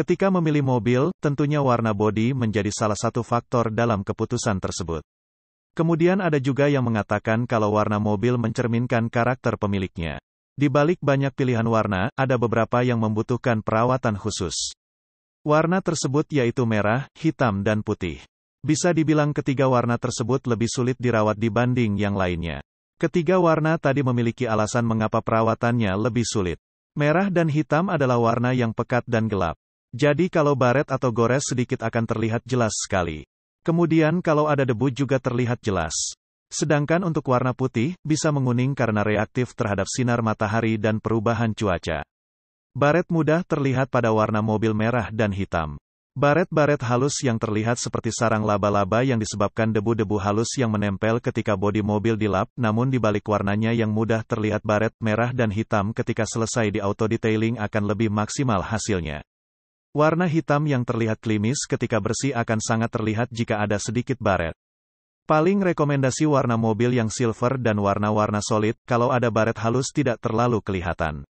Ketika memilih mobil, tentunya warna bodi menjadi salah satu faktor dalam keputusan tersebut. Kemudian ada juga yang mengatakan kalau warna mobil mencerminkan karakter pemiliknya. Di balik banyak pilihan warna, ada beberapa yang membutuhkan perawatan khusus. Warna tersebut yaitu merah, hitam dan putih. Bisa dibilang ketiga warna tersebut lebih sulit dirawat dibanding yang lainnya. Ketiga warna tadi memiliki alasan mengapa perawatannya lebih sulit. Merah dan hitam adalah warna yang pekat dan gelap. Jadi kalau baret atau gores sedikit akan terlihat jelas sekali. Kemudian kalau ada debu juga terlihat jelas. Sedangkan untuk warna putih, bisa menguning karena reaktif terhadap sinar matahari dan perubahan cuaca. Baret mudah terlihat pada warna mobil merah dan hitam. Baret-baret halus yang terlihat seperti sarang laba-laba yang disebabkan debu-debu halus yang menempel ketika bodi mobil dilap, namun dibalik warnanya yang mudah terlihat baret, merah dan hitam ketika selesai di auto detailing akan lebih maksimal hasilnya. Warna hitam yang terlihat klimis ketika bersih akan sangat terlihat jika ada sedikit baret. Paling rekomendasi warna mobil yang silver dan warna-warna solid, kalau ada baret halus tidak terlalu kelihatan.